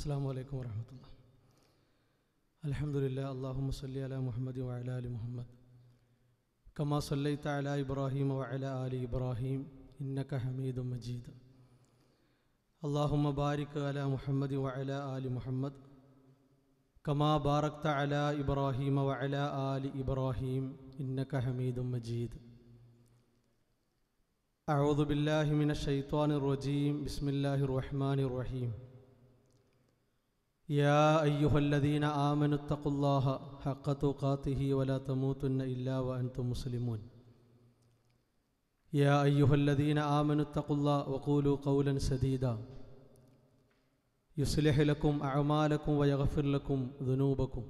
السلام عليكم ورحمة الله الحمد لله اللهم صل على محمد وعلى آل محمد كما صليت على إبراهيم وعلى آل إبراهيم إنك حميد مجيد اللهم بارك على محمد وعلى آل محمد كما باركت على إبراهيم وعلى آل إبراهيم إنك حميد مجيد أعوذ بالله من الشيطان الرجيم بسم الله الرحمن الرحيم يا أيها الذين آمنوا اتقوا الله حق تقاته ولا تموتن إلا وأنتم مسلمون يا أيها الذين آمنوا اتقوا الله وقولوا قولا سديدا يصلح لكم أعمالكم ويغفر لكم ذنوبكم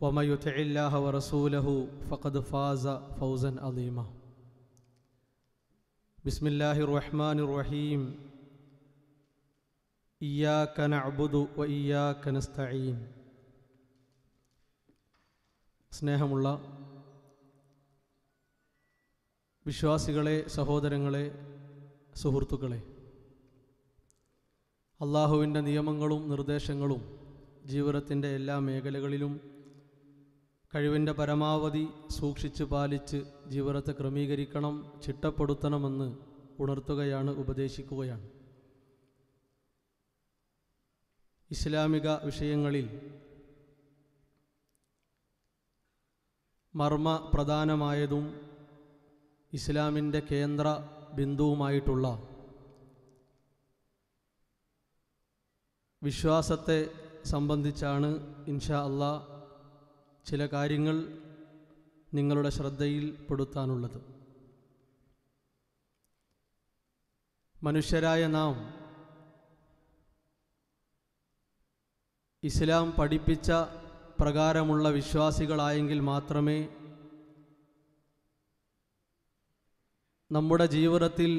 وما يطع الله ورسوله فقد فاز فوزا عظيما بسم الله الرحمن الرحيم إياك വ وإياك نستعين സ്നേഹമുള്ള വിശ്വാസികളെ സഹോദരങ്ങളെ സുഹൃത്തുക്കളെ അള്ളാഹുവിൻ്റെ നിയമങ്ങളും നിർദ്ദേശങ്ങളും ജീവിതത്തിൻ്റെ എല്ലാ മേഖലകളിലും കഴിവിൻ്റെ പരമാവധി സൂക്ഷിച്ച് പാലിച്ച് ജീവിതത്തെ ക്രമീകരിക്കണം ചിട്ടപ്പെടുത്തണമെന്ന് ഉണർത്തുകയാണ് ഉപദേശിക്കുകയാണ് ഇസ്ലാമിക വിഷയങ്ങളിൽ മർമ്മ പ്രധാനമായതും ഇസ്ലാമിൻ്റെ കേന്ദ്ര ബിന്ദുവുമായിട്ടുള്ള വിശ്വാസത്തെ സംബന്ധിച്ചാണ് ഇൻഷാ അല്ല ചില കാര്യങ്ങൾ നിങ്ങളുടെ ശ്രദ്ധയിൽ പെടുത്താനുള്ളത് മനുഷ്യരായ നാം ഇസ്ലാം പഠിപ്പിച്ച പ്രകാരമുള്ള വിശ്വാസികളായെങ്കിൽ മാത്രമേ നമ്മുടെ ജീവിതത്തിൽ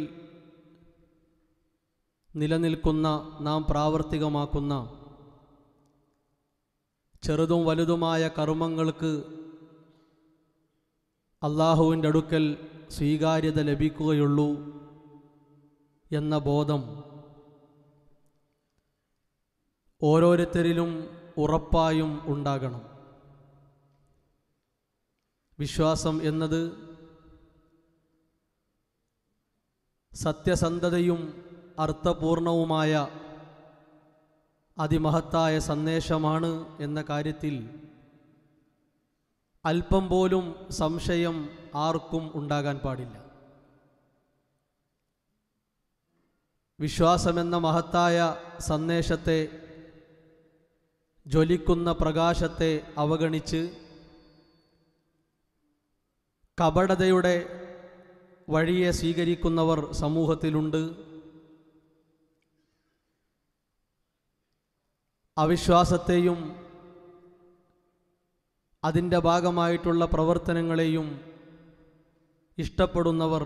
നിലനിൽക്കുന്ന നാം പ്രാവർത്തികമാക്കുന്ന ചെറുതും വലുതുമായ കർമ്മങ്ങൾക്ക് അള്ളാഹുവിൻ്റെ അടുക്കൽ സ്വീകാര്യത ലഭിക്കുകയുള്ളൂ എന്ന ബോധം ഓരോരുത്തരിലും ഉറപ്പായും ഉണ്ടാകണം വിശ്വാസം എന്നത് സത്യസന്ധതയും അർത്ഥപൂർണവുമായ അതിമഹത്തായ സന്ദേശമാണ് എന്ന കാര്യത്തിൽ അല്പം പോലും സംശയം ആർക്കും ഉണ്ടാകാൻ പാടില്ല വിശ്വാസമെന്ന മഹത്തായ സന്ദേശത്തെ ജ്വലിക്കുന്ന പ്രകാശത്തെ അവഗണിച്ച് കപടതയുടെ വഴിയെ സ്വീകരിക്കുന്നവർ സമൂഹത്തിലുണ്ട് അവിശ്വാസത്തെയും അതിൻ്റെ ഭാഗമായിട്ടുള്ള പ്രവർത്തനങ്ങളെയും ഇഷ്ടപ്പെടുന്നവർ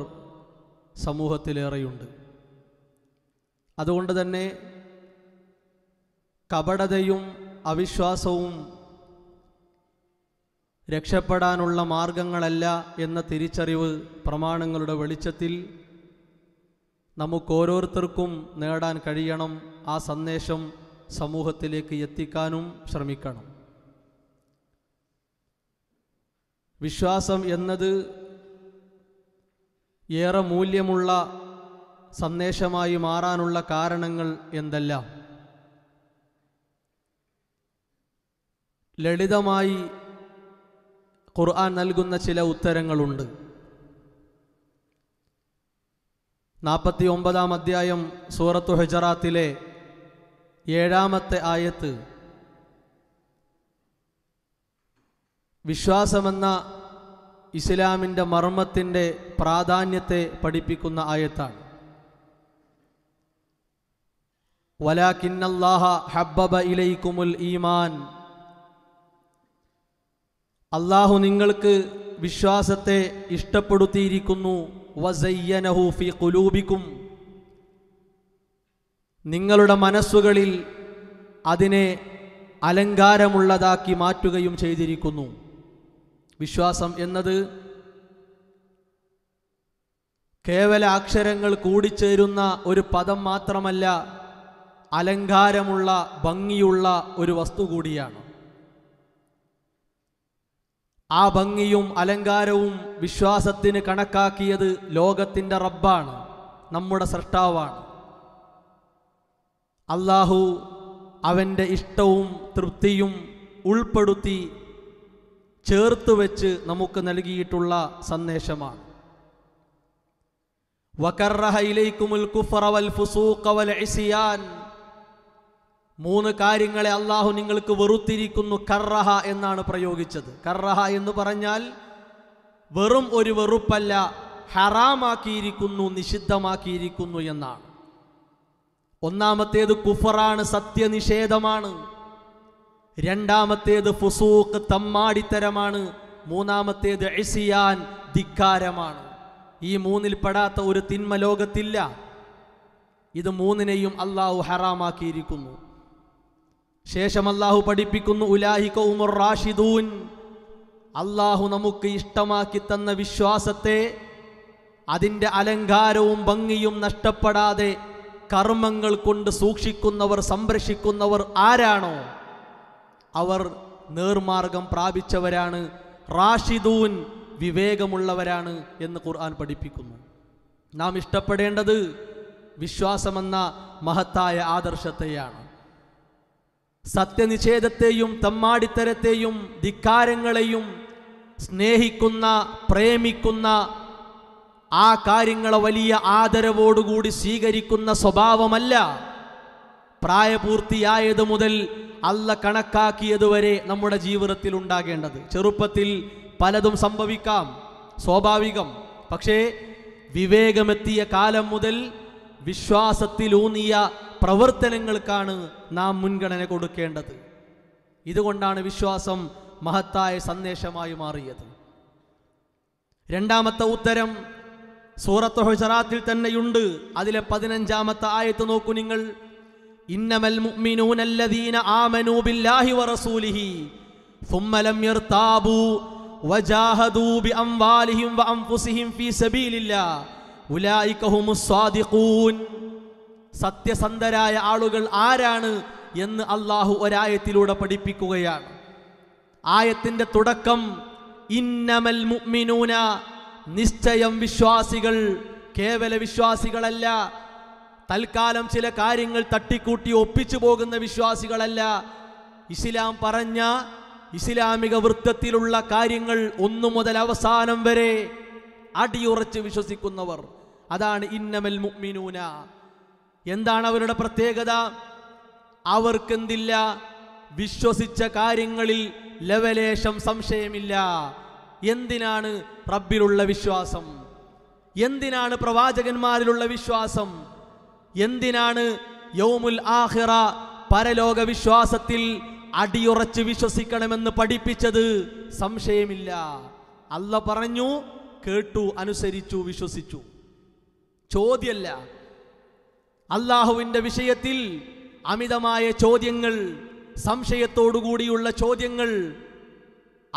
സമൂഹത്തിലേറെയുണ്ട് അതുകൊണ്ട് തന്നെ കപടതയും അവിശ്വാസവും രക്ഷപ്പെടാനുള്ള മാർഗങ്ങളല്ല എന്ന തിരിച്ചറിവ് പ്രമാണങ്ങളുടെ വെളിച്ചത്തിൽ നമുക്കോരോരുത്തർക്കും നേടാൻ കഴിയണം ആ സന്ദേശം സമൂഹത്തിലേക്ക് എത്തിക്കാനും ശ്രമിക്കണം വിശ്വാസം എന്നത് ഏറെ മൂല്യമുള്ള സന്ദേശമായി മാറാനുള്ള കാരണങ്ങൾ എന്തെല്ലാം ലളിതമായി ഖുർആൻ നൽകുന്ന ചില ഉത്തരങ്ങളുണ്ട് നാൽപ്പത്തി ഒമ്പതാം അധ്യായം സൂറത്തു ഹെജറാത്തിലെ ഏഴാമത്തെ ആയത്ത് വിശ്വാസമെന്ന ഇസ്ലാമിൻ്റെ മർമ്മത്തിൻ്റെ പ്രാധാന്യത്തെ പഠിപ്പിക്കുന്ന ആയത്താണ് വലാ കിന്നല്ലാഹ ഹബ്ബബ ഇലൈക്കുമുൽ ഈമാൻ അള്ളാഹു നിങ്ങൾക്ക് വിശ്വാസത്തെ ഇഷ്ടപ്പെടുത്തിയിരിക്കുന്നു വസയ്യനഹു കുലൂബിക്കും നിങ്ങളുടെ മനസ്സുകളിൽ അതിനെ അലങ്കാരമുള്ളതാക്കി മാറ്റുകയും ചെയ്തിരിക്കുന്നു വിശ്വാസം എന്നത് കേവല അക്ഷരങ്ങൾ കൂടിച്ചേരുന്ന ഒരു പദം മാത്രമല്ല അലങ്കാരമുള്ള ഭംഗിയുള്ള ഒരു വസ്തു കൂടിയാണ് ആ ഭംഗിയും അലങ്കാരവും വിശ്വാസത്തിന് കണക്കാക്കിയത് ലോകത്തിൻ്റെ റബ്ബാണ് നമ്മുടെ സൃഷ്ടാവാണ് അള്ളാഹു അവൻ്റെ ഇഷ്ടവും തൃപ്തിയും ഉൾപ്പെടുത്തി ചേർത്ത് വെച്ച് നമുക്ക് നൽകിയിട്ടുള്ള സന്ദേശമാണ് വൽ കുഫറവൽ വൽ ഇസിയാൻ മൂന്ന് കാര്യങ്ങളെ അള്ളാഹു നിങ്ങൾക്ക് വെറുത്തിരിക്കുന്നു കർറഹ എന്നാണ് പ്രയോഗിച്ചത് കർറഹ എന്ന് പറഞ്ഞാൽ വെറും ഒരു വെറുപ്പല്ല ഹറാമാക്കിയിരിക്കുന്നു നിഷിദ്ധമാക്കിയിരിക്കുന്നു എന്നാണ് ഒന്നാമത്തേത് കുഫറാണ് സത്യനിഷേധമാണ് രണ്ടാമത്തേത് ഫുസൂക്ക് തമ്മാടിത്തരമാണ് മൂന്നാമത്തേത് എസിയാൻ ധിക്കാരമാണ് ഈ മൂന്നിൽ പെടാത്ത ഒരു തിന്മ ലോകത്തില്ല ഇത് മൂന്നിനെയും അള്ളാഹു ഹറാമാക്കിയിരിക്കുന്നു ശേഷം അള്ളാഹു പഠിപ്പിക്കുന്നു ഉലാഹിക്കൗമുർ റാഷിദൂൻ അള്ളാഹു നമുക്ക് ഇഷ്ടമാക്കി തന്ന വിശ്വാസത്തെ അതിൻ്റെ അലങ്കാരവും ഭംഗിയും നഷ്ടപ്പെടാതെ കർമ്മങ്ങൾ കൊണ്ട് സൂക്ഷിക്കുന്നവർ സംരക്ഷിക്കുന്നവർ ആരാണോ അവർ നേർമാർഗം പ്രാപിച്ചവരാണ് റാഷിദൂൻ വിവേകമുള്ളവരാണ് എന്ന് ഖുർആൻ പഠിപ്പിക്കുന്നു നാം ഇഷ്ടപ്പെടേണ്ടത് വിശ്വാസമെന്ന മഹത്തായ ആദർശത്തെയാണ് സത്യനിഷേധത്തെയും തമ്മാടിത്തരത്തെയും ധിക്കാരങ്ങളെയും സ്നേഹിക്കുന്ന പ്രേമിക്കുന്ന ആ കാര്യങ്ങളെ വലിയ ആദരവോടുകൂടി സ്വീകരിക്കുന്ന സ്വഭാവമല്ല പ്രായപൂർത്തിയായത് മുതൽ അല്ല കണക്കാക്കിയതുവരെ നമ്മുടെ ജീവിതത്തിൽ ഉണ്ടാകേണ്ടത് ചെറുപ്പത്തിൽ പലതും സംഭവിക്കാം സ്വാഭാവികം പക്ഷേ വിവേകമെത്തിയ കാലം മുതൽ വിശ്വാസത്തിലൂന്നിയ പ്രവർത്തനങ്ങൾക്കാണ് നാം മുൻഗണന കൊടുക്കേണ്ടത് ഇതുകൊണ്ടാണ് വിശ്വാസം മഹത്തായ സന്ദേശമായി മാറിയത് രണ്ടാമത്തെ ഉത്തരം സൂറത്ത് ഹുസറാത്തിൽ തന്നെയുണ്ട് അതിലെ പതിനഞ്ചാമത്തെ ആയത്ത് നോക്കൂ നിങ്ങൾ ഇന്നമൽ മുഅ്മിനൂനല്ലദീന ആമനൂ ബില്ലാഹി വറസൂലിഹി സത്യസന്ധരായ ആളുകൾ ആരാണ് എന്ന് അള്ളാഹു ഒരായത്തിലൂടെ പഠിപ്പിക്കുകയാണ് ആയത്തിൻ്റെ തുടക്കം ഇന്നമൽ മുഅ്മിനൂന നിശ്ചയം വിശ്വാസികൾ കേവല വിശ്വാസികളല്ല തൽക്കാലം ചില കാര്യങ്ങൾ തട്ടിക്കൂട്ടി ഒപ്പിച്ചു പോകുന്ന വിശ്വാസികളല്ല ഇസ്ലാം പറഞ്ഞ ഇസ്ലാമിക വൃത്തത്തിലുള്ള കാര്യങ്ങൾ ഒന്നു മുതൽ അവസാനം വരെ അടിയുറച്ച് വിശ്വസിക്കുന്നവർ അതാണ് ഇന്നമൽ മുഅ്മിനൂന എന്താണ് അവരുടെ പ്രത്യേകത അവർക്കെന്തില്ല വിശ്വസിച്ച കാര്യങ്ങളിൽ ലവലേശം സംശയമില്ല എന്തിനാണ് റബ്ബിലുള്ള വിശ്വാസം എന്തിനാണ് പ്രവാചകന്മാരിലുള്ള വിശ്വാസം എന്തിനാണ് യൗമുൽ ആഹിറ പരലോക വിശ്വാസത്തിൽ അടിയുറച്ച് വിശ്വസിക്കണമെന്ന് പഠിപ്പിച്ചത് സംശയമില്ല അല്ല പറഞ്ഞു കേട്ടു അനുസരിച്ചു വിശ്വസിച്ചു ചോദ്യമല്ല അള്ളാഹുവിൻ്റെ വിഷയത്തിൽ അമിതമായ ചോദ്യങ്ങൾ സംശയത്തോടുകൂടിയുള്ള ചോദ്യങ്ങൾ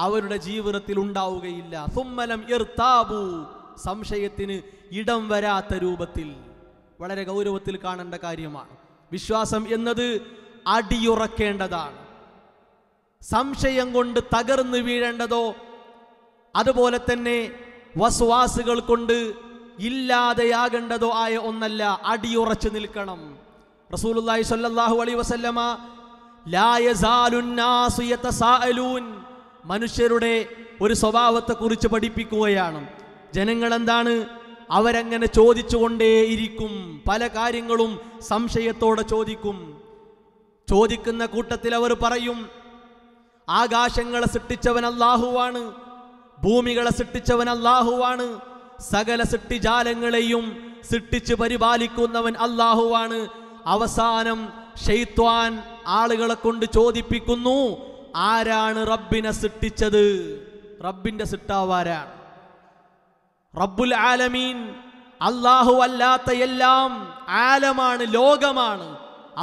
അവരുടെ ജീവിതത്തിൽ ഉണ്ടാവുകയില്ല സുമ്മലം എർത്താബു സംശയത്തിന് ഇടം വരാത്ത രൂപത്തിൽ വളരെ ഗൗരവത്തിൽ കാണേണ്ട കാര്യമാണ് വിശ്വാസം എന്നത് അടിയുറക്കേണ്ടതാണ് സംശയം കൊണ്ട് തകർന്നു വീഴേണ്ടതോ അതുപോലെ തന്നെ വസ്വാസുകൾ കൊണ്ട് ഇല്ലാതെയാകേണ്ടതോ ആയ ഒന്നല്ല അടിയുറച്ചു നിൽക്കണം റസൂലുല്ലാഹി സ്വല്ലല്ലാഹു അലൈഹി വസല്ലമ ലാ യസാലുൻ നാസു യതസാഅലൂൻ മനുഷ്യരുടെ ഒരു സ്വഭാവത്തെക്കുറിച്ച് പഠിപ്പിക്കുകയാണ് ജനങ്ങൾ എന്താണ് അവരങ്ങനെ ചോദിച്ചുകൊണ്ടേയിരിക്കും പല കാര്യങ്ങളും സംശയത്തോടെ ചോദിക്കും ചോദിക്കുന്ന കൂട്ടത്തിൽ അവർ പറയും ആകാശങ്ങളെ സൃഷ്ടിച്ചവൻ അല്ലാഹുവാണ് ഭൂമികളെ സൃഷ്ടിച്ചവൻ അല്ലാഹുവാണ് സകല സൃഷ്ടിജാലങ്ങളെയും സൃഷ്ടിച്ച് പരിപാലിക്കുന്നവൻ അള്ളാഹുവാണ് അവസാനം ഷെയ്ത്വാൻ ആളുകളെ കൊണ്ട് ചോദിപ്പിക്കുന്നു ആരാണ് റബ്ബിനെ സൃഷ്ടിച്ചത് റബ്ബിന്റെ സിട്ടാവാരാണ് റബ്ബുൽ ആലമീൻ അള്ളാഹു അല്ലാത്ത എല്ലാം ആലമാണ് ലോകമാണ്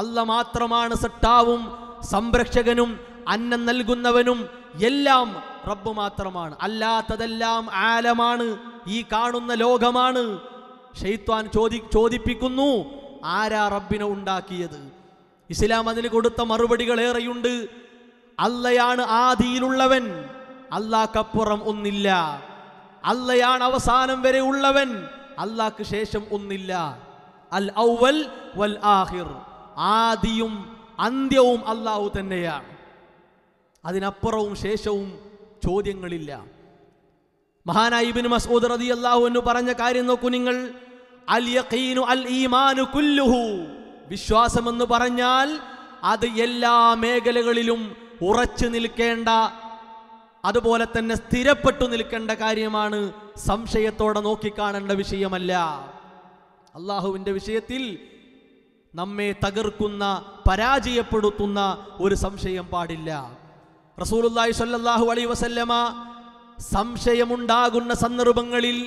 അല്ല മാത്രമാണ് സട്ടാവും സംരക്ഷകനും അന്നം നൽകുന്നവനും എല്ലാം റബ്ബ് മാത്രമാണ് അല്ലാത്തതെല്ലാം ആലമാണ് ഈ കാണുന്ന ലോകമാണ് ഷെയ്ത്വാൻ ചോദി ചോദിപ്പിക്കുന്നു ആരാ റബ്ബിനെ ഉണ്ടാക്കിയത് ഇസ്ലാം അതിന് കൊടുത്ത മറുപടികൾ ഏറെയുണ്ട് അല്ലയാണ് ആദിയിലുള്ളവൻ അല്ലാക്കപ്പുറം ഒന്നില്ല അല്ലയാണ് അവസാനം വരെ ഉള്ളവൻ അല്ലാക്ക് ശേഷം ഒന്നില്ല അൽ വൽ ആഹിർ ആദിയും അന്ത്യവും അല്ലാഹു തന്നെയാണ് അതിനപ്പുറവും ശേഷവും ചോദ്യങ്ങളില്ല മഹാനായിബിൻ മസൂദ് റതി അള്ളാഹു എന്ന് പറഞ്ഞ കാര്യം നോക്കൂ നിങ്ങൾ അൽ ഈമാനു കുല്ലുഹു വിശ്വാസം എന്ന് പറഞ്ഞാൽ അത് എല്ലാ മേഖലകളിലും ഉറച്ചു നിൽക്കേണ്ട അതുപോലെ തന്നെ സ്ഥിരപ്പെട്ടു നിൽക്കേണ്ട കാര്യമാണ് സംശയത്തോടെ നോക്കിക്കാണേണ്ട വിഷയമല്ല അള്ളാഹുവിൻ്റെ വിഷയത്തിൽ നമ്മെ തകർക്കുന്ന പരാജയപ്പെടുത്തുന്ന ഒരു സംശയം പാടില്ല റസൂലുല്ലാഹി സ്വല്ലല്ലാഹു അലൈ വസല്ലമ സംശയമുണ്ടാകുന്ന സന്ദർഭങ്ങളിൽ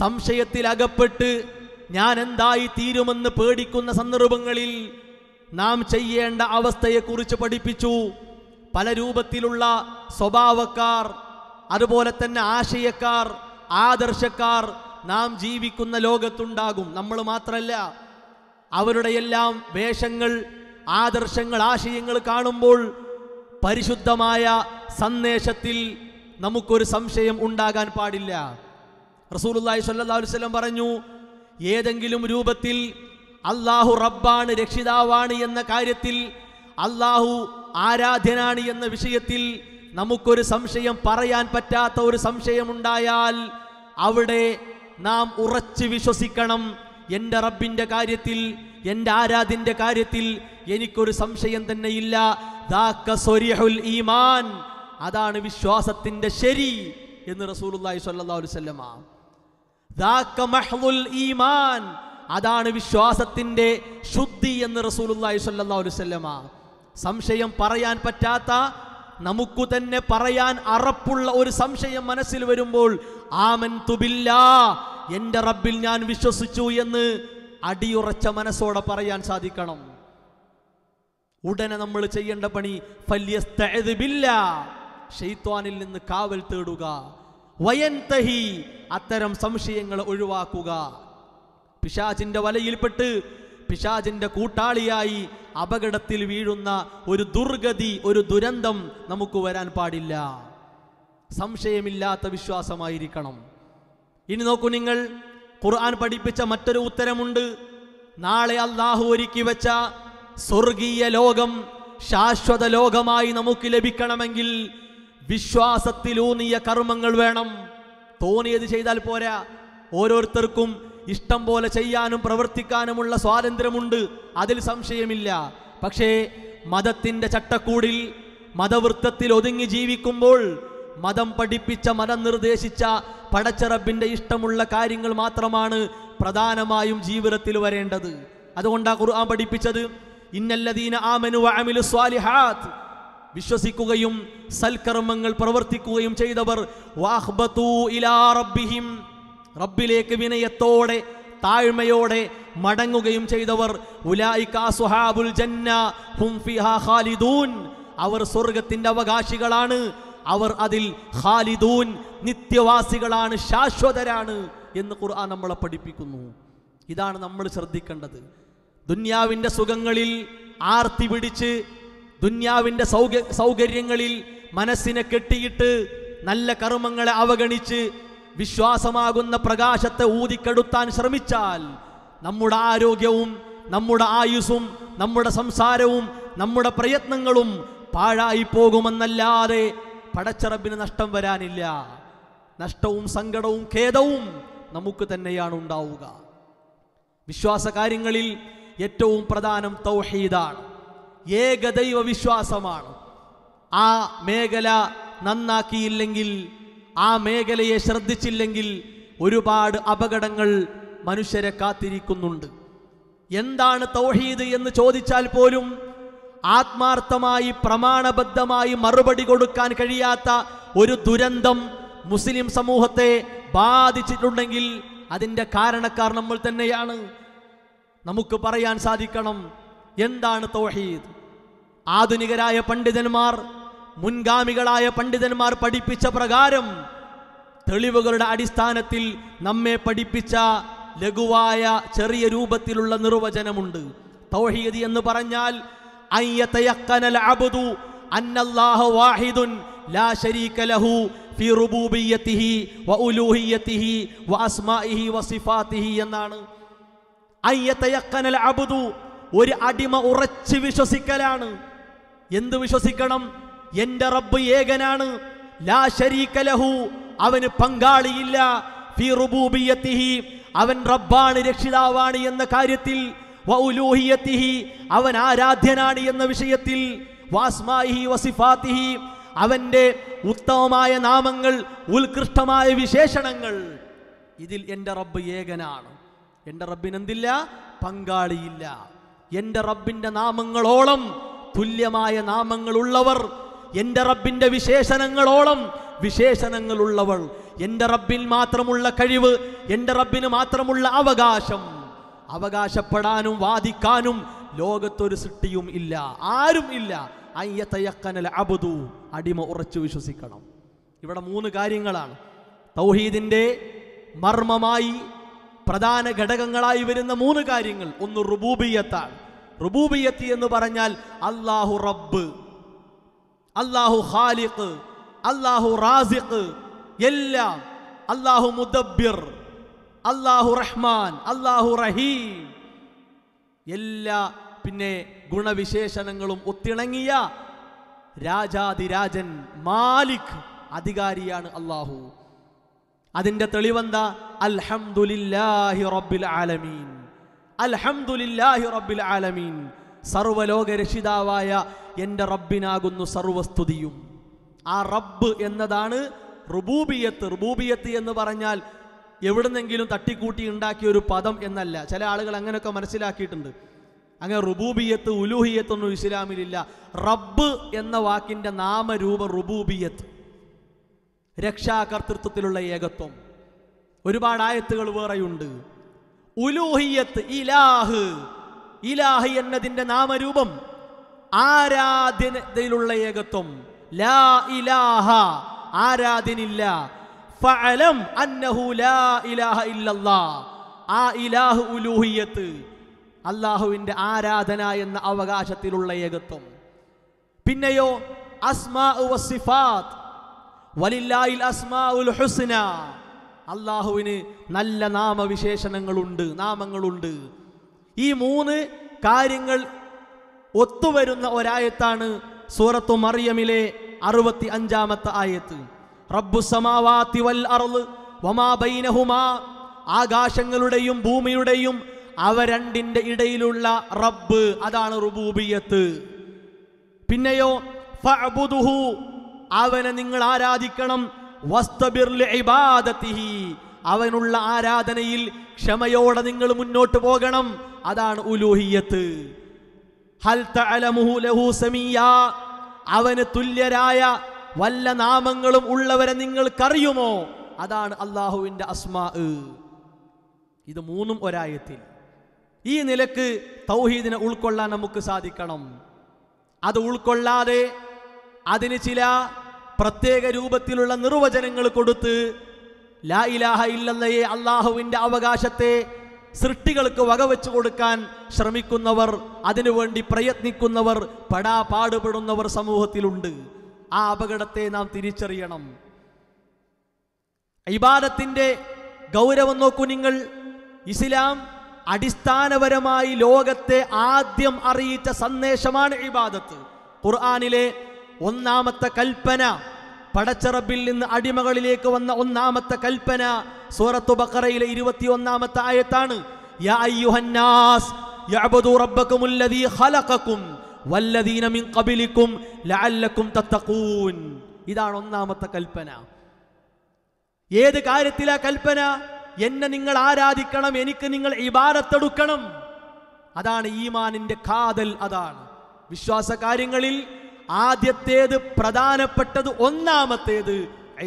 സംശയത്തിൽ അകപ്പെട്ട് ഞാൻ എന്തായി തീരുമെന്ന് പേടിക്കുന്ന സന്ദർഭങ്ങളിൽ നാം ചെയ്യേണ്ട അവസ്ഥയെക്കുറിച്ച് പഠിപ്പിച്ചു പല രൂപത്തിലുള്ള സ്വഭാവക്കാർ അതുപോലെ തന്നെ ആശയക്കാർ ആദർശക്കാർ നാം ജീവിക്കുന്ന ലോകത്തുണ്ടാകും നമ്മൾ മാത്രമല്ല അവരുടെയെല്ലാം വേഷങ്ങൾ ആദർശങ്ങൾ ആശയങ്ങൾ കാണുമ്പോൾ പരിശുദ്ധമായ സന്ദേശത്തിൽ നമുക്കൊരു സംശയം ഉണ്ടാകാൻ പാടില്ല റസൂലുല്ലായി സല്ലാ പറഞ്ഞു ഏതെങ്കിലും രൂപത്തിൽ അള്ളാഹു റബ്ബാണ് രക്ഷിതാവാണ് എന്ന കാര്യത്തിൽ അള്ളാഹു ആരാധ്യനാണ് എന്ന വിഷയത്തിൽ നമുക്കൊരു സംശയം പറയാൻ പറ്റാത്ത ഒരു സംശയമുണ്ടായാൽ അവിടെ നാം ഉറച്ചു വിശ്വസിക്കണം എൻ്റെ റബ്ബിൻ്റെ കാര്യത്തിൽ എൻ്റെ ആരാധിൻ്റെ കാര്യത്തിൽ എനിക്കൊരു സംശയം തന്നെയില്ല ഈമാൻ അതാണ് വിശ്വാസത്തിന്റെ ശരി എന്ന് റസൂലുല്ലാഹി സ്വല്ലല്ലാഹു അലൈഹി വസല്ലമ ഈമാൻ അതാണ് വിശ്വാസത്തിന്റെ ശുദ്ധി എന്ന് റസൂലുല്ലാഹി സ്വല്ലല്ലാഹു അലൈഹി വസല്ലമ സംശയം പറയാൻ പറ്റാത്ത നമുക്കു തന്നെ പറയാൻ അറപ്പുള്ള ഒരു സംശയം മനസ്സിൽ വരുമ്പോൾ ആമൻ തുബില്ല എൻ്റെ റബ്ബിൽ ഞാൻ വിശ്വസിച്ചു എന്ന് അടിയുറച്ച മനസ്സോടെ പറയാൻ സാധിക്കണം ഉടനെ നമ്മൾ ചെയ്യേണ്ട പണി ഫല്യസ്തഅദ് ബില്ലാ ഷെയ്ത്വാനിൽ നിന്ന് കാവൽ തേടുക വയൻതഹി അത്തരം സംശയങ്ങൾ ഒഴിവാക്കുക പിശാചിന്റെ വലയിൽപ്പെട്ട് പിശാചിന്റെ കൂട്ടാളിയായി അപകടത്തിൽ വീഴുന്ന ഒരു ദുർഗതി ഒരു ദുരന്തം നമുക്ക് വരാൻ പാടില്ല സംശയമില്ലാത്ത വിശ്വാസമായിരിക്കണം ഇനി നോക്കൂ നിങ്ങൾ ഖുർആൻ പഠിപ്പിച്ച മറ്റൊരു ഉത്തരമുണ്ട് നാളെ അള്ളാഹു ഒരുക്കി വെച്ച സ്വർഗീയ ലോകം ശാശ്വത ലോകമായി നമുക്ക് ലഭിക്കണമെങ്കിൽ വിശ്വാസത്തിലൂന്നിയ കർമ്മങ്ങൾ വേണം തോന്നിയത് ചെയ്താൽ പോരാ ഓരോരുത്തർക്കും ഇഷ്ടം പോലെ ചെയ്യാനും പ്രവർത്തിക്കാനുമുള്ള സ്വാതന്ത്ര്യമുണ്ട് അതിൽ സംശയമില്ല പക്ഷേ മതത്തിൻ്റെ ചട്ടക്കൂടിൽ മതവൃത്തത്തിൽ ഒതുങ്ങി ജീവിക്കുമ്പോൾ മതം പഠിപ്പിച്ച മതം നിർദ്ദേശിച്ച പടച്ചറബിൻ്റെ ഇഷ്ടമുള്ള കാര്യങ്ങൾ മാത്രമാണ് പ്രധാനമായും ജീവിതത്തിൽ വരേണ്ടത് അതുകൊണ്ടാണ് ഖുർആൻ പഠിപ്പിച്ചത് ഇന്നല്ലദീന ആമനു അമിലു സ്വാലിഹാത്ത് വിശ്വസിക്കുകയും സൽക്കർമ്മങ്ങൾ പ്രവർത്തിക്കുകയും ചെയ്തവർ വാഹ്ബത്തു ഇലാ റബ്ബിഹിം റബ്ബിലേക്ക് വിനയത്തോടെ താഴ്മയോടെ മടങ്ങുകയും ചെയ്തവർ ജന്ന ഹും ഫിഹാ ഖാലിദൂൻ അവർ സ്വർഗത്തിന്റെ അവകാശികളാണ് അവർ അതിൽ ഖാലിദൂൻ നിത്യവാസികളാണ് ശാശ്വതരാണ് എന്ന് ഖുർആൻ നമ്മളെ പഠിപ്പിക്കുന്നു ഇതാണ് നമ്മൾ ശ്രദ്ധിക്കേണ്ടത് ദുന്യാവിൻ്റെ സുഖങ്ങളിൽ ആർത്തി പിടിച്ച് ദുന്യാവിൻ്റെ സൗക സൗകര്യങ്ങളിൽ മനസ്സിനെ കെട്ടിയിട്ട് നല്ല കർമ്മങ്ങളെ അവഗണിച്ച് വിശ്വാസമാകുന്ന പ്രകാശത്തെ ഊതിക്കെടുത്താൻ ശ്രമിച്ചാൽ നമ്മുടെ ആരോഗ്യവും നമ്മുടെ ആയുസ്സും നമ്മുടെ സംസാരവും നമ്മുടെ പ്രയത്നങ്ങളും പാഴായി പോകുമെന്നല്ലാതെ പടച്ചറബിന് നഷ്ടം വരാനില്ല നഷ്ടവും സങ്കടവും ഖേദവും നമുക്ക് തന്നെയാണ് ഉണ്ടാവുക വിശ്വാസ കാര്യങ്ങളിൽ ഏറ്റവും പ്രധാനം തൗഹീദാണ് ഏകദൈവ വിശ്വാസമാണ് ആ മേഖല നന്നാക്കിയില്ലെങ്കിൽ ആ മേഖലയെ ശ്രദ്ധിച്ചില്ലെങ്കിൽ ഒരുപാട് അപകടങ്ങൾ മനുഷ്യരെ കാത്തിരിക്കുന്നുണ്ട് എന്താണ് തൗഹീദ് എന്ന് ചോദിച്ചാൽ പോലും ആത്മാർത്ഥമായി പ്രമാണബദ്ധമായി മറുപടി കൊടുക്കാൻ കഴിയാത്ത ഒരു ദുരന്തം മുസ്ലിം സമൂഹത്തെ ബാധിച്ചിട്ടുണ്ടെങ്കിൽ അതിൻ്റെ കാരണക്കാർ നമ്മൾ തന്നെയാണ് നമുക്ക് പറയാൻ സാധിക്കണം എന്താണ് തൗഹീദ് ആധുനികരായ പണ്ഡിതന്മാർ മുൻഗാമികളായ പണ്ഡിതന്മാർ പഠിപ്പിച്ച പ്രകാരം തെളിവുകളുടെ അടിസ്ഥാനത്തിൽ നമ്മെ പഠിപ്പിച്ച ലഘുവായ ചെറിയ രൂപത്തിലുള്ള നിർവചനമുണ്ട് തൗഹീദ് എന്ന് പറഞ്ഞാൽ എന്നാണ് ഒരു അടിമ ഉറച്ച് വിശ്വസിക്കലാണ് എന്ത് വിശ്വസിക്കണം എൻ്റെ റബ്ബ് ഏകനാണ് ലാ ലഹു അവന് പങ്കാളിയില്ല ഫി റുബൂബിയത്തിഹി അവൻ റബ്ബാണ് രക്ഷിതാവാണ് എന്ന കാര്യത്തിൽ വൗലൂഹിയത്തിഹി അവൻ ആരാധ്യനാണ് എന്ന വിഷയത്തിൽ അവന്റെ വസിഫാത്തിഹി ഉത്തമമായ നാമങ്ങൾ ഉത്കൃഷ്ടമായ വിശേഷണങ്ങൾ ഇതിൽ എൻ്റെ റബ്ബ് ഏകനാണ് എൻ്റെ റബ്ബിനെന്തില്ല പങ്കാളിയില്ല എൻ്റെ റബ്ബിൻ്റെ നാമങ്ങളോളം തുല്യമായ നാമങ്ങളുള്ളവർ എൻ്റെ റബ്ബിൻ്റെ വിശേഷണങ്ങളോളം വിശേഷണങ്ങളുള്ളവൾ എൻ്റെ റബ്ബിൽ മാത്രമുള്ള കഴിവ് എൻ്റെ റബ്ബിന് മാത്രമുള്ള അവകാശം അവകാശപ്പെടാനും വാദിക്കാനും ലോകത്തൊരു സൃഷ്ടിയും ഇല്ല ആരും ഇല്ല അയ്യത്തയ്യക്കനൽ അബുദു അടിമ ഉറച്ചു വിശ്വസിക്കണം ഇവിടെ മൂന്ന് കാര്യങ്ങളാണ് തൗഹീദിൻ്റെ മർമ്മമായി പ്രധാന ഘടകങ്ങളായി വരുന്ന മൂന്ന് കാര്യങ്ങൾ ഒന്ന് റുബൂബിയത്താണ് റുബൂബിയത്തി എന്ന് പറഞ്ഞാൽ അള്ളാഹു റബ്ബ് അള്ളാഹു ഖാലിഖ് അള്ളാഹു റാസിഖ് എല്ലാം അള്ളാഹു മുദബ്ബിർ അള്ളാഹു റഹ്മാൻ അള്ളാഹു റഹീം എല്ലാ പിന്നെ ഗുണവിശേഷണങ്ങളും ഒത്തിണങ്ങിയ രാജാതിരാജൻ മാലിക് അധികാരിയാണ് അള്ളാഹു അതിൻ്റെ തെളിവെന്താ അൽഹംദുലില്ലാഹി റബ്ബിൽ ആലമീൻ അൽഹംദുലില്ലാഹി റബ്ബിൽ ആലമീൻ സർവലോക രക്ഷിതാവായ എൻ്റെ റബ്ബിനാകുന്നു സർവസ്തുതിയും ആ റബ്ബ് എന്നതാണ് റുബൂബിയത്ത് റുബൂബിയത്ത് എന്ന് പറഞ്ഞാൽ എവിടുന്നെങ്കിലും തട്ടിക്കൂട്ടി ഉണ്ടാക്കിയ ഒരു പദം എന്നല്ല ചില ആളുകൾ അങ്ങനെയൊക്കെ മനസ്സിലാക്കിയിട്ടുണ്ട് അങ്ങനെ റുബൂബിയത്ത് ഉലൂഹിയത്തൊന്നും ഇസ്ലാമിലില്ല റബ്ബ് എന്ന വാക്കിൻ്റെ നാമരൂപ റുബൂബിയത്ത് രക്ഷാകർത്തൃത്വത്തിലുള്ള ഏകത്വം ഒരുപാട് ആയത്തുകൾ വേറെയുണ്ട് ഉലൂഹിയത്ത് ഇലാഹ് ഇലാഹ് എന്നതിൻ്റെ നാമരൂപം ആരാധനയിലുള്ള ഏകത്വം ലാ ഇലാഹ ആരാധനില്ല ഫഅലം അന്നഹു ലാ ഇലാഹ ഇല്ലല്ലാ ആ ഇലാഹു ഉലൂഹിയത്ത് അള്ളാഹുവിൻ്റെ ആരാധന എന്ന അവകാശത്തിലുള്ള ഏകത്വം പിന്നെയോ അസ്മാ വസിഫാത്ത് വലില്ലായിൽ അസ്മാഉൽ ഹുസ്ന അള്ളാഹുവിന് നല്ല നാമവിശേഷണങ്ങളുണ്ട് നാമങ്ങളുണ്ട് ഈ മൂന്ന് കാര്യങ്ങൾ ഒത്തുവരുന്ന ഒരായത്താണ് സൂറത്തു മറിയമിലെ അറുപത്തി അഞ്ചാമത്തെ ആയത്ത് റബ്ബുസമാവാത്തി വൽ അറള് വമാ ബൈനഹുമാ ആകാശങ്ങളുടെയും ഭൂമിയുടെയും അവ രണ്ടിൻ്റെ ഇടയിലുള്ള റബ്ബ് അതാണ് റുബൂബിയത്ത് പിന്നെയോ ഫഅബുദുഹു അവനെ നിങ്ങൾ ആരാധിക്കണം അവനുള്ള ആരാധനയിൽ ക്ഷമയോടെ നിങ്ങൾ മുന്നോട്ട് പോകണം അതാണ് ഉലൂഹിയത്ത് അവന് തുല്യരായ വല്ല നാമങ്ങളും ഉള്ളവരെ നിങ്ങൾക്കറിയുമോ അതാണ് അള്ളാഹുവിന്റെ അസ്മാ ഇത് മൂന്നും ഒരായത്തിൽ ഈ നിലക്ക് തൗഹീദിനെ ഉൾക്കൊള്ളാൻ നമുക്ക് സാധിക്കണം അത് ഉൾക്കൊള്ളാതെ അതിന് ചില പ്രത്യേക രൂപത്തിലുള്ള നിർവചനങ്ങൾ കൊടുത്ത് ലാ ഇലാഹ ഇല്ലെന്നയെ അള്ളാഹുവിൻ്റെ അവകാശത്തെ സൃഷ്ടികൾക്ക് വകവെച്ചു കൊടുക്കാൻ ശ്രമിക്കുന്നവർ അതിനുവേണ്ടി പ്രയത്നിക്കുന്നവർ പടാ പാടുപെടുന്നവർ സമൂഹത്തിലുണ്ട് ആ അപകടത്തെ നാം തിരിച്ചറിയണം ഇബാദത്തിൻ്റെ ഗൗരവം നോക്കൂ നിങ്ങൾ ഇസ്ലാം അടിസ്ഥാനപരമായി ലോകത്തെ ആദ്യം അറിയിച്ച സന്ദേശമാണ് ഇബാദത്ത് ഖുർആാനിലെ ഒന്നാമത്തെ കൽപ്പന പടച്ചറബിൽ നിന്ന് അടിമകളിലേക്ക് വന്ന ഒന്നാമത്തെ കൽപ്പന സൂറത്തു ബക്കറയിലെ ഒന്നാമത്തെ ആയത്താണ് ഇതാണ് ഒന്നാമത്തെ കൽപ്പന ഏത് കാര്യത്തിലാ കൽപ്പന എന്നെ നിങ്ങൾ ആരാധിക്കണം എനിക്ക് നിങ്ങൾ ഇബാരത്തെടുക്കണം അതാണ് ഈമാനിന്റെ കാതൽ അതാണ് വിശ്വാസ കാര്യങ്ങളിൽ ആദ്യത്തേത് പ്രധാനപ്പെട്ടത് ഒന്നാമത്തേത്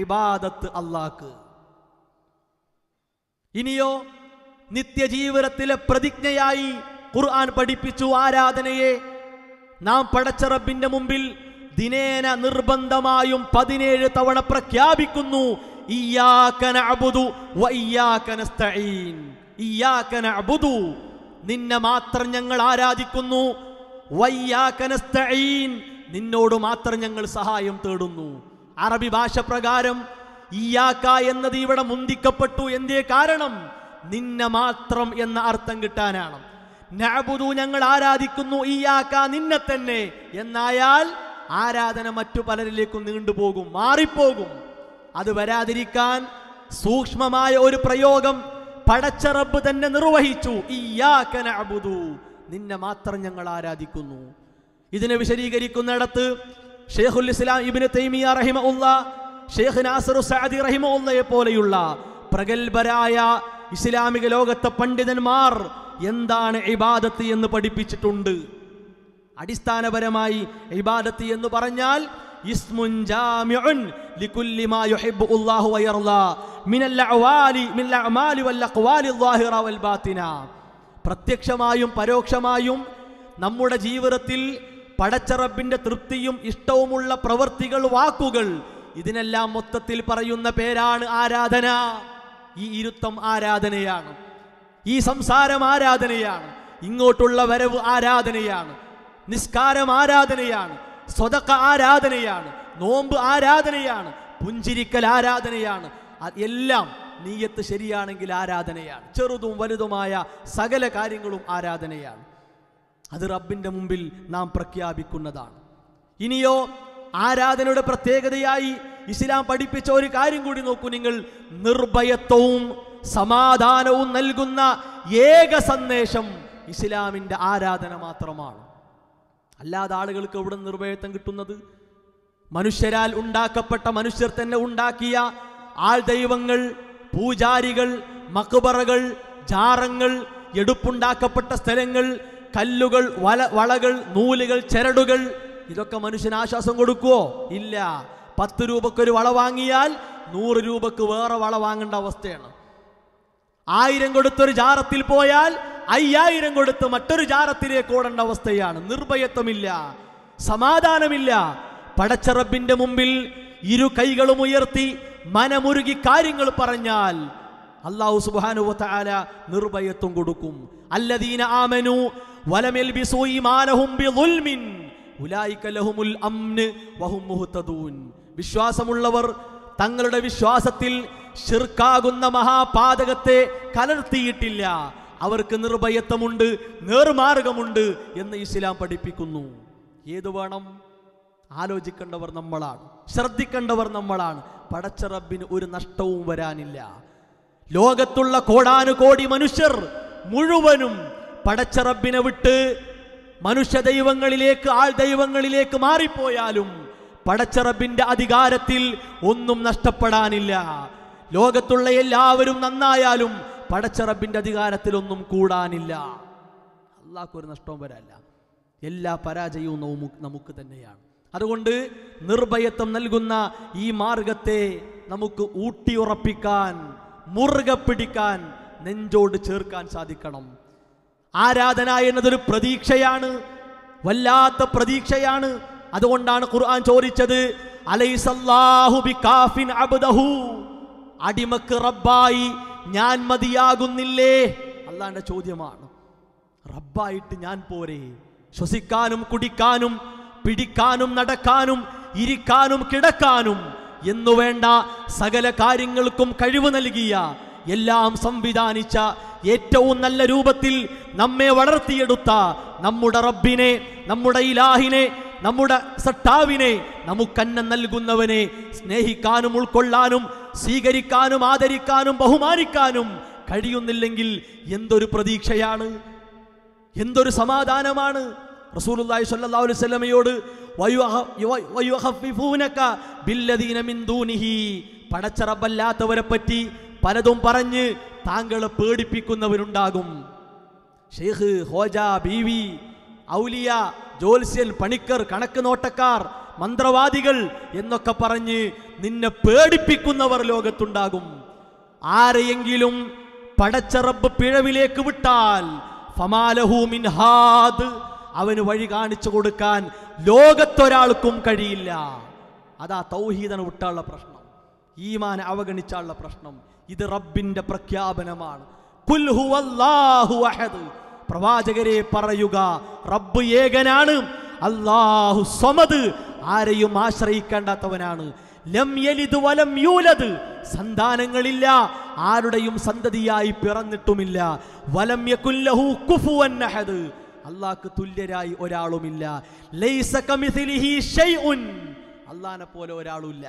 ഇബാദത്ത് അള്ളാക്ക് ഇനിയോ നിത്യജീവിതത്തിലെ പ്രതിജ്ഞയായി ഖുർആൻ പഠിപ്പിച്ചു ആരാധനയെ നാം പടച്ച റബ്ബിന്റെ മുമ്പിൽ ദിനേന നിർബന്ധമായും പതിനേഴ് തവണ പ്രഖ്യാപിക്കുന്നു നിന്നെ മാത്രം ഞങ്ങൾ ആരാധിക്കുന്നു നിന്നോട് മാത്രം ഞങ്ങൾ സഹായം തേടുന്നു അറബി ഭാഷ പ്രകാരം ഇയാക്ക എന്നത് ഇവിടെ മുന്തിക്കപ്പെട്ടു എന്തേ കാരണം നിന്നെ മാത്രം എന്ന അർത്ഥം കിട്ടാനാണ് നാബുദു ഞങ്ങൾ ആരാധിക്കുന്നു ഇയാക്ക നിന്നെ തന്നെ എന്നായാൽ ആരാധന മറ്റു പലരിലേക്കും നീണ്ടുപോകും മാറിപ്പോകും അത് വരാതിരിക്കാൻ സൂക്ഷ്മമായ ഒരു പ്രയോഗം പടച്ച റബ്ബ് തന്നെ നിർവഹിച്ചു ഇയാക്കന നിന്നെ മാത്രം ഞങ്ങൾ ആരാധിക്കുന്നു ഇതിനെ വിശദീകരിക്കുന്നിടത്ത് ഷെയ്ഖുൽ ഇസ്ലാം ഇബിന് തൈമിയ റഹിമ ഉള്ള ഷെയ്ഖ് നാസറു സാദി റഹിമ ഉള്ളയെ പോലെയുള്ള പ്രഗത്ഭരായ ഇസ്ലാമിക ലോകത്തെ പണ്ഡിതന്മാർ എന്താണ് ഇബാദത്ത് എന്ന് പഠിപ്പിച്ചിട്ടുണ്ട് അടിസ്ഥാനപരമായി ഇബാദത്ത് എന്ന് പറഞ്ഞാൽ പ്രത്യക്ഷമായും പരോക്ഷമായും നമ്മുടെ ജീവിതത്തിൽ പടച്ചറബിന്റെ തൃപ്തിയും ഇഷ്ടവുമുള്ള പ്രവൃത്തികൾ വാക്കുകൾ ഇതിനെല്ലാം മൊത്തത്തിൽ പറയുന്ന പേരാണ് ആരാധന ഈ ഇരുത്തം ആരാധനയാണ് ഈ സംസാരം ആരാധനയാണ് ഇങ്ങോട്ടുള്ള വരവ് ആരാധനയാണ് നിസ്കാരം ആരാധനയാണ് സ്വതക്ക ആരാധനയാണ് നോമ്പ് ആരാധനയാണ് പുഞ്ചിരിക്കൽ ആരാധനയാണ് എല്ലാം നീയത്ത് ശരിയാണെങ്കിൽ ആരാധനയാണ് ചെറുതും വലുതുമായ സകല കാര്യങ്ങളും ആരാധനയാണ് അത് റബ്ബിൻ്റെ മുമ്പിൽ നാം പ്രഖ്യാപിക്കുന്നതാണ് ഇനിയോ ആരാധനയുടെ പ്രത്യേകതയായി ഇസ്ലാം പഠിപ്പിച്ച ഒരു കാര്യം കൂടി നോക്കൂ നിങ്ങൾ നിർഭയത്വവും സമാധാനവും നൽകുന്ന ഏക സന്ദേശം ഇസ്ലാമിൻ്റെ ആരാധന മാത്രമാണ് അല്ലാതെ ആളുകൾക്ക് എവിടെ നിർഭയത്വം കിട്ടുന്നത് മനുഷ്യരാൽ ഉണ്ടാക്കപ്പെട്ട മനുഷ്യർ തന്നെ ഉണ്ടാക്കിയ ആൾ ദൈവങ്ങൾ പൂജാരികൾ മക്ബറകൾ ജാറങ്ങൾ എടുപ്പുണ്ടാക്കപ്പെട്ട സ്ഥലങ്ങൾ കല്ലുകൾ വല വളകൾ നൂലുകൾ ചരടുകൾ ഇതൊക്കെ മനുഷ്യന് ആശ്വാസം കൊടുക്കുവോ ഇല്ല പത്ത് രൂപക്ക് ഒരു വള വാങ്ങിയാൽ നൂറ് രൂപക്ക് വേറെ വള വാങ്ങേണ്ട അവസ്ഥയാണ് ആയിരം കൊടുത്തൊരു ജാറത്തിൽ പോയാൽ അയ്യായിരം കൊടുത്ത് മറ്റൊരു ജാറത്തിലേക്ക് ഓടേണ്ട അവസ്ഥയാണ് നിർഭയത്വമില്ല സമാധാനമില്ല പടച്ചറബിന്റെ മുമ്പിൽ ഇരു കൈകളും ഉയർത്തി മനമുരുകി കാര്യങ്ങൾ പറഞ്ഞാൽ അള്ളാഹു സുബാനുവല നിർഭയത്വം കൊടുക്കും അല്ലദീന ആമനു വിശ്വാസമുള്ളവർ തങ്ങളുടെ വിശ്വാസത്തിൽ ഷിർക്കാകുന്ന മഹാപാതകത്തെ കലർത്തിയിട്ടില്ല അവർക്ക് നിർഭയത്വമുണ്ട് നേർമാർഗമുണ്ട് എന്ന് ഇസ്ലാം പഠിപ്പിക്കുന്നു ഏതു വേണം ആലോചിക്കേണ്ടവർ നമ്മളാണ് ശ്രദ്ധിക്കേണ്ടവർ നമ്മളാണ് പടച്ച റബ്ബിന് ഒരു നഷ്ടവും വരാനില്ല ലോകത്തുള്ള കോടാനുകോടി മനുഷ്യർ മുഴുവനും പടച്ചറബിനെ വിട്ട് മനുഷ്യ ദൈവങ്ങളിലേക്ക് ആൾ ദൈവങ്ങളിലേക്ക് മാറിപ്പോയാലും പടച്ചറബിന്റെ അധികാരത്തിൽ ഒന്നും നഷ്ടപ്പെടാനില്ല ലോകത്തുള്ള എല്ലാവരും നന്നായാലും പടച്ചറബിന്റെ അധികാരത്തിൽ ഒന്നും കൂടാനില്ല അള്ളാഹ് ഒരു നഷ്ടവും വരാനില്ല എല്ലാ പരാജയവും നമുക്ക് തന്നെയാണ് അതുകൊണ്ട് നിർഭയത്വം നൽകുന്ന ഈ മാർഗത്തെ നമുക്ക് ഊട്ടിയുറപ്പിക്കാൻ മുറുകെ പിടിക്കാൻ നെഞ്ചോട് ചേർക്കാൻ സാധിക്കണം ആരാധന എന്നതൊരു പ്രതീക്ഷയാണ് വല്ലാത്ത പ്രതീക്ഷയാണ് അതുകൊണ്ടാണ് ഖുർആൻ ചോദിച്ചത് അടിമക്ക് റബ്ബായി ഞാൻ മതിയാകുന്നില്ലേ അള്ളാന്റെ ചോദ്യമാണ് റബ്ബായിട്ട് ഞാൻ പോരെ ശ്വസിക്കാനും കുടിക്കാനും പിടിക്കാനും നടക്കാനും ഇരിക്കാനും കിടക്കാനും എന്നുവേണ്ട സകല കാര്യങ്ങൾക്കും കഴിവ് നൽകിയ എല്ലാം സംവിധാനിച്ച ഏറ്റവും നല്ല രൂപത്തിൽ നമ്മെ വളർത്തിയെടുത്ത നമ്മുടെ റബ്ബിനെ നമ്മുടെ ഇലാഹിനെ നമ്മുടെ സട്ടാവിനെ നമുക്കന്നം നൽകുന്നവനെ സ്നേഹിക്കാനും ഉൾക്കൊള്ളാനും സ്വീകരിക്കാനും ആദരിക്കാനും ബഹുമാനിക്കാനും കഴിയുന്നില്ലെങ്കിൽ എന്തൊരു പ്രതീക്ഷയാണ് എന്തൊരു സമാധാനമാണ് റസൂലുള്ളാഹി സ്വല്ലല്ലാഹു അലൈഹി വസല്ലമയോട് പടച്ചറബല്ലാത്തവരെ പറ്റി പലതും പറഞ്ഞ് താങ്കളെ പേടിപ്പിക്കുന്നവരുണ്ടാകും ഷെയ്ഖ് ഹോജ ബീവി ഔലിയ ജോത്സ്യൻ പണിക്കർ കണക്ക് നോട്ടക്കാർ മന്ത്രവാദികൾ എന്നൊക്കെ പറഞ്ഞ് നിന്നെ പേടിപ്പിക്കുന്നവർ ലോകത്തുണ്ടാകും ആരെയെങ്കിലും പടച്ചറബ് പിഴവിലേക്ക് വിട്ടാൽ ഫമാലഹൂമിൻഹാദ് അവന് വഴി കാണിച്ചു കൊടുക്കാൻ ലോകത്തൊരാൾക്കും കഴിയില്ല അതാ തൗഹീദന വിട്ടാനുള്ള പ്രശ്നം ഈമാൻ അവഗണിച്ചാനുള്ള പ്രശ്നം ഇത് റബ്ബിന്റെ പ്രഖ്യാപനമാണ് പ്രവാചകരെ പറയുക റബ്ബ് ഏകനാണ് അള്ളാഹു സമത് ആരെയും ആശ്രയിക്കേണ്ടാത്തവനാണ് ലം യലിദ് വലം സന്താനങ്ങളില്ല ആരുടെയും സന്തതിയായി പിറന്നിട്ടുമില്ല വലം യകുല്ലഹു അള്ളാഹ്ക്ക് തുല്യരായി ഒരാളുമില്ല ലൈസ ഷൈഉൻ അള്ളാനെ പോലെ ഒരാളുമില്ല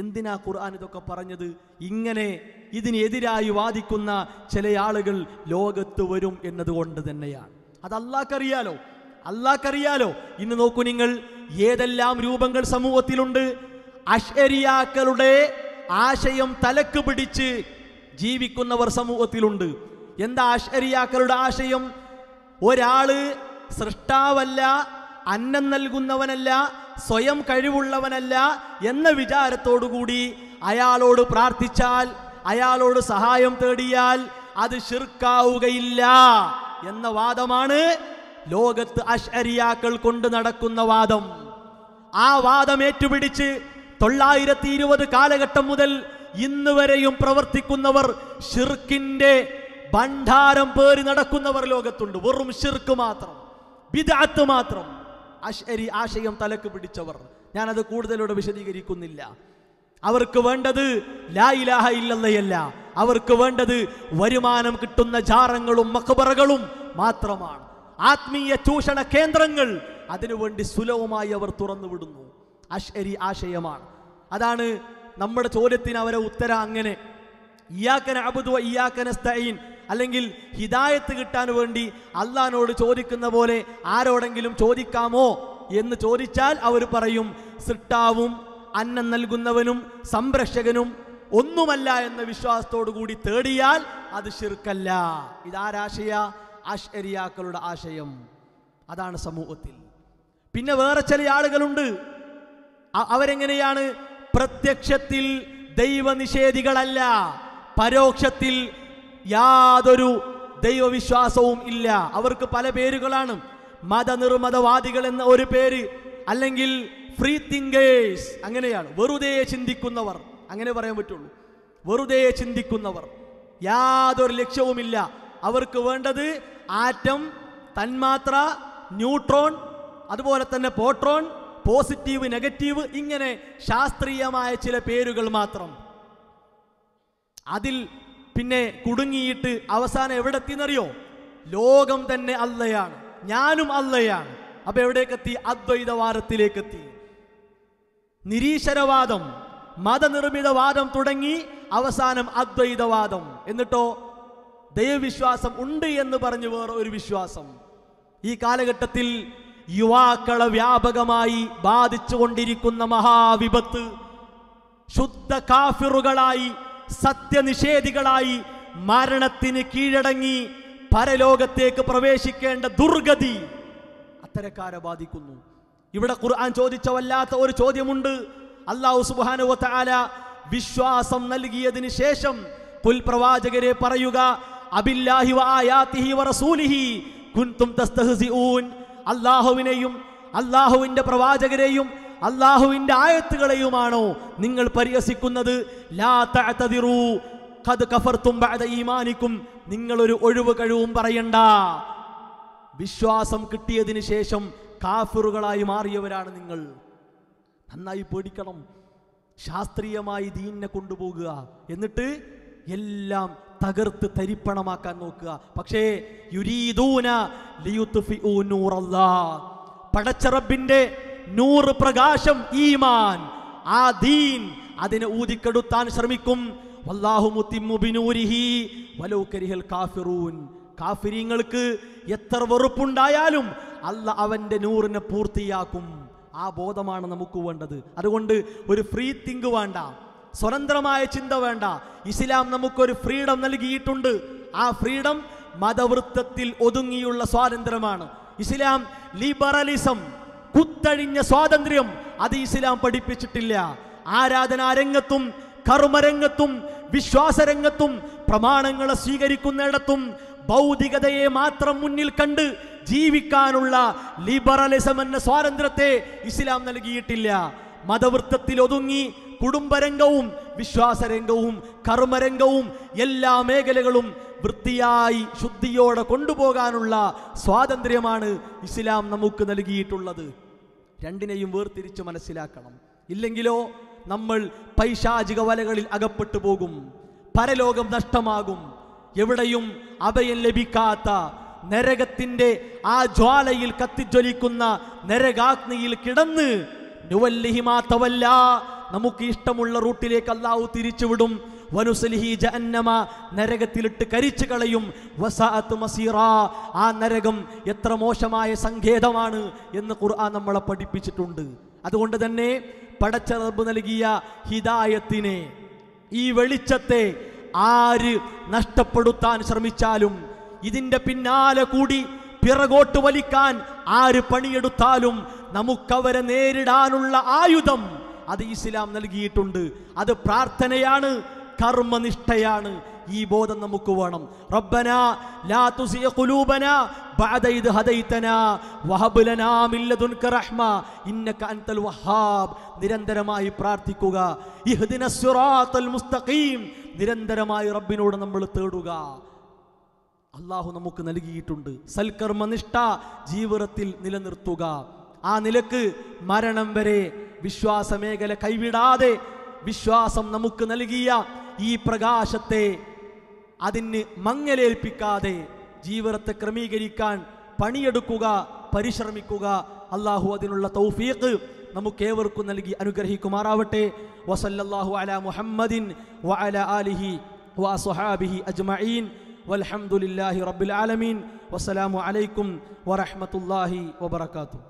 എന്തിനാ ഖുർആൻ ഇതൊക്കെ പറഞ്ഞത് ഇങ്ങനെ ഇതിനെതിരായി വാദിക്കുന്ന ചില ആളുകൾ ലോകത്ത് വരും എന്നതുകൊണ്ട് തന്നെയാണ് അത് അള്ളാഹ്ക്കറിയാലോ അള്ളാഹ്ക്കറിയാലോ ഇന്ന് നോക്കൂ നിങ്ങൾ ഏതെല്ലാം രൂപങ്ങൾ സമൂഹത്തിലുണ്ട് അഷരിയാക്കളുടെ ആശയം തലക്ക് പിടിച്ച് ജീവിക്കുന്നവർ സമൂഹത്തിലുണ്ട് എന്താ അഷരിയാക്കളുടെ ആശയം ഒരാള് സൃഷ്ടാവല്ല അന്നം നൽകുന്നവനല്ല സ്വയം കഴിവുള്ളവനല്ല എന്ന വിചാരത്തോടുകൂടി അയാളോട് പ്രാർത്ഥിച്ചാൽ അയാളോട് സഹായം തേടിയാൽ അത് ഷിർക്കാവുകയില്ല എന്ന വാദമാണ് ലോകത്ത് അഷ്അരിയാക്കൾ കൊണ്ട് നടക്കുന്ന വാദം ആ വാദം ഏറ്റുപിടിച്ച് തൊള്ളായിരത്തി ഇരുപത് കാലഘട്ടം മുതൽ ഇന്ന് വരെയും പ്രവർത്തിക്കുന്നവർ ഷിർക്കിന്റെ ഭണ്ഡാരം പേറി നടക്കുന്നവർ ലോകത്തുണ്ട് വെറും ഷിർക്ക് മാത്രം വിദാത്ത് മാത്രം അശ്വരി ആശയം തലക്ക് പിടിച്ചവർ ഞാനത് കൂടുതലൂടെ വിശദീകരിക്കുന്നില്ല അവർക്ക് വേണ്ടത് ലായിലാഹ ഇല്ലെന്നയല്ല അവർക്ക് വേണ്ടത് വരുമാനം കിട്ടുന്ന ജാറങ്ങളും മക്ബറകളും മാത്രമാണ് ആത്മീയ ചൂഷണ കേന്ദ്രങ്ങൾ അതിനുവേണ്ടി സുലഭമായി അവർ തുറന്നുവിടുന്നു അശ്വരി ആശയമാണ് അതാണ് നമ്മുടെ ചോദ്യത്തിന് അവരെ ഉത്തരം അങ്ങനെ ഇയാക്കന അബുദ് ഇയാക്കന സ്തൈൻ അല്ലെങ്കിൽ ഹിദായത്ത് കിട്ടാൻ വേണ്ടി അള്ളഹാനോട് ചോദിക്കുന്ന പോലെ ആരോടെങ്കിലും ചോദിക്കാമോ എന്ന് ചോദിച്ചാൽ അവർ പറയും സിട്ടാവും അന്നം നൽകുന്നവനും സംരക്ഷകനും ഒന്നുമല്ല എന്ന വിശ്വാസത്തോടു കൂടി തേടിയാൽ അത് ശിർക്കല്ല ഇതാരാശയ ആശ്ചര്യാക്കളുടെ ആശയം അതാണ് സമൂഹത്തിൽ പിന്നെ വേറെ ചില ആളുകളുണ്ട് അവരെങ്ങനെയാണ് പ്രത്യക്ഷത്തിൽ ദൈവനിഷേധികളല്ല പരോക്ഷത്തിൽ യാതൊരു ദൈവവിശ്വാസവും ഇല്ല അവർക്ക് പല പേരുകളാണ് മതനിർമ്മതവാദികൾ എന്ന ഒരു പേര് അല്ലെങ്കിൽ ഫ്രീ തിങ്കേഴ്സ് അങ്ങനെയാണ് വെറുതെ ചിന്തിക്കുന്നവർ അങ്ങനെ പറയാൻ പറ്റുള്ളൂ വെറുതെ ചിന്തിക്കുന്നവർ യാതൊരു ലക്ഷ്യവുമില്ല അവർക്ക് വേണ്ടത് ആറ്റം തന്മാത്ര ന്യൂട്രോൺ അതുപോലെ തന്നെ പോട്രോൺ പോസിറ്റീവ് നെഗറ്റീവ് ഇങ്ങനെ ശാസ്ത്രീയമായ ചില പേരുകൾ മാത്രം അതിൽ പിന്നെ കുടുങ്ങിയിട്ട് അവസാനം എവിടെ എത്തിയെന്നറിയോ ലോകം തന്നെ അല്ലയാണ് ഞാനും അല്ലയാണ് അപ്പൊ എവിടേക്കെത്തി അദ്വൈതവാദത്തിലേക്കെത്തി നിരീശ്വരവാദം മതനിർമ്മിതവാദം തുടങ്ങി അവസാനം അദ്വൈതവാദം എന്നിട്ടോ ദൈവവിശ്വാസം ഉണ്ട് എന്ന് പറഞ്ഞു വേറെ ഒരു വിശ്വാസം ഈ കാലഘട്ടത്തിൽ യുവാക്കളെ വ്യാപകമായി ബാധിച്ചുകൊണ്ടിരിക്കുന്ന മഹാവിപത്ത് ശുദ്ധ കാഫിറുകളായി സത്യനിഷേധികളായി മരണത്തിന് കീഴടങ്ങി പരലോകത്തേക്ക് പ്രവേശിക്കേണ്ട ദുർഗതി അത്തരക്കാരെ ബാധിക്കുന്നു ഇവിടെ ഖുർആൻ ചോദിച്ച വല്ലാത്ത ഒരു ചോദ്യമുണ്ട് അള്ളാഹു സുബാനു താല വിശ്വാസം നൽകിയതിന് ശേഷം പുൽപ്രവാചകരെ പറയുക അബില്ലാഹി വആയാതിഹി വറസൂലിഹി കുൻതും അല്ലാഹുവിനെയും പ്രവാചകരെയും അള്ളാഹുവിൻ്റെ ആയത്തുകളെയുമാണോ നിങ്ങൾ പരിഹസിക്കുന്നത് ലാ തഅതദിറു ഖദ് ബഅദ ഈമാനിക്കും നിങ്ങളൊരു ഒഴിവ് കഴിവും പറയണ്ട വിശ്വാസം കിട്ടിയതിന് ശേഷം കാഫിറുകളായി മാറിയവരാണ് നിങ്ങൾ നന്നായി പേടിക്കണം ശാസ്ത്രീയമായി ദീനിനെ കൊണ്ടുപോകുക എന്നിട്ട് എല്ലാം തകർത്ത് തരിപ്പണമാക്കാൻ നോക്കുക പക്ഷേ യുരീദൂന പടച്ചറബിന്റെ നൂറ് പ്രകാശം ഈമാൻ ആ ദീൻ അതിനെ ഊതിക്കെടുത്താൻ ശ്രമിക്കും കാഫിരിങ്ങൾക്ക് എത്ര വെറുപ്പുണ്ടായാലും അല്ല അവന്റെ നൂറിനെ പൂർത്തിയാക്കും ആ ബോധമാണ് നമുക്ക് വേണ്ടത് അതുകൊണ്ട് ഒരു ഫ്രീ തിങ്ക് വേണ്ട സ്വതന്ത്രമായ ചിന്ത വേണ്ട ഇസ്ലാം നമുക്കൊരു ഫ്രീഡം നൽകിയിട്ടുണ്ട് ആ ഫ്രീഡം മതവൃത്തത്തിൽ ഒതുങ്ങിയുള്ള സ്വാതന്ത്ര്യമാണ് ഇസ്ലാം ലിബറലിസം കുത്തഴിഞ്ഞ സ്വാതന്ത്ര്യം അത് ഇസ്ലാം പഠിപ്പിച്ചിട്ടില്ല ആരാധനാരംഗത്തും കർമ്മരംഗത്തും വിശ്വാസരംഗത്തും പ്രമാണങ്ങളെ സ്വീകരിക്കുന്നിടത്തും ഭൗതികതയെ മാത്രം മുന്നിൽ കണ്ട് ജീവിക്കാനുള്ള ലിബറലിസം എന്ന സ്വാതന്ത്ര്യത്തെ ഇസ്ലാം നൽകിയിട്ടില്ല മതവൃത്തത്തിൽ ഒതുങ്ങി കുടുംബരംഗവും വിശ്വാസരംഗവും കർമ്മരംഗവും എല്ലാ മേഖലകളും വൃത്തിയായി ശുദ്ധിയോടെ കൊണ്ടുപോകാനുള്ള സ്വാതന്ത്ര്യമാണ് ഇസ്ലാം നമുക്ക് നൽകിയിട്ടുള്ളത് രണ്ടിനെയും വേർതിരിച്ച് മനസ്സിലാക്കണം ഇല്ലെങ്കിലോ നമ്മൾ പൈശാചിക വലകളിൽ അകപ്പെട്ടു പോകും പരലോകം നഷ്ടമാകും എവിടെയും അഭയം ലഭിക്കാത്ത നരകത്തിൻ്റെ ആ ജ്വാലയിൽ കത്തിജ്വലിക്കുന്ന നരകാഗ്നിയിൽ കിടന്ന് നുവല്ലിഹിമാ തവല്ല നമുക്ക് ഇഷ്ടമുള്ള റൂട്ടിലേക്ക് അല്ലാവു തിരിച്ചുവിടും വനുസലിഹി ജഅന്നമ നരകത്തിലിട്ട് കരിച്ചു കളയും വസാഅത്ത് മസീറ ആ നരകം എത്ര മോശമായ സങ്കേതമാണ് എന്ന് ഖുർആൻ നമ്മളെ പഠിപ്പിച്ചിട്ടുണ്ട് അതുകൊണ്ട് തന്നെ പടച്ച റബ്ബ് നൽകിയ ഹിദായത്തിനെ ഈ വെളിച്ചത്തെ ആര് നഷ്ടപ്പെടുത്താൻ ശ്രമിച്ചാലും ഇതിൻ്റെ പിന്നാലെ കൂടി പിറകോട്ട് വലിക്കാൻ ആര് പണിയെടുത്താലും നമുക്കവരെ നേരിടാനുള്ള ആയുധം അത് ഇസ്ലാം നൽകിയിട്ടുണ്ട് അത് പ്രാർത്ഥനയാണ് കർമ്മനിഷ്ഠയാണ് ഈ ബോധം നമുക്ക് വേണം റബ്ബന ലാ തുസിയ ഖുലൂബന ബഅദ ഹദൈതന വഹബ് ലനാ മിൻ ലദുൻക റഹ്മ ഇന്നക അൻതൽ വഹാബ് നിരന്തരമായി പ്രാർത്ഥിക്കുക ഇഹ്ദിന സിറാത്തൽ മുസ്തഖീം നിരന്തരമായി റബ്ബിനോട് നമ്മൾ തേടുക അള്ളാഹു നമുക്ക് നൽകിയിട്ടുണ്ട് സൽക്കർമ്മനിഷ്ഠ ജീവിതത്തിൽ നിലനിർത്തുക ആ നിലക്ക് മരണം വരെ വിശ്വാസമേഖല കൈവിടാതെ വിശ്വാസം നമുക്ക് നൽകിയ ഈ പ്രകാശത്തെ അതിന് മങ്ങലേൽപ്പിക്കാതെ ജീവിതത്തെ ക്രമീകരിക്കാൻ പണിയെടുക്കുക പരിശ്രമിക്കുക അള്ളാഹു അതിനുള്ള തൗഫീഖ് നമുക്കേവർക്കും നൽകി അനുഗ്രഹിക്കുമാറാവട്ടെ വസല്ലാഹു അല മുഹമ്മദിൻ വഅല ആലിഹി വഅസ്ഹാബിഹി അജ്മഈൻ والحمد لله رب العالمين والسلام عليكم ورحمة